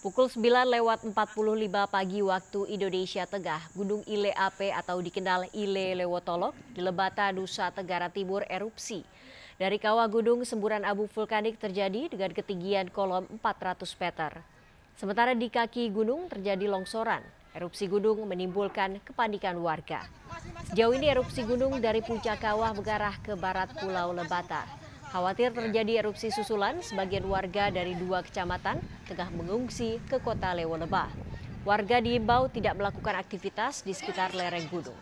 Pukul 9 lewat 45 pagi waktu Indonesia Tengah, Gunung Ile Ape atau dikenal Ile Lewotolok di Lebata, Nusa Tenggara Timur erupsi. Dari kawah gunung, semburan abu vulkanik terjadi dengan ketinggian kolom 400 meter. Sementara di kaki gunung terjadi longsoran. Erupsi gunung menimbulkan kepanikan warga. Jauh ini erupsi gunung dari puncak kawah mengarah ke barat Pulau Lebata. Khawatir terjadi erupsi susulan, sebagian warga dari dua kecamatan tengah mengungsi ke kota Lebah. Warga diimbau tidak melakukan aktivitas di sekitar lereng gunung.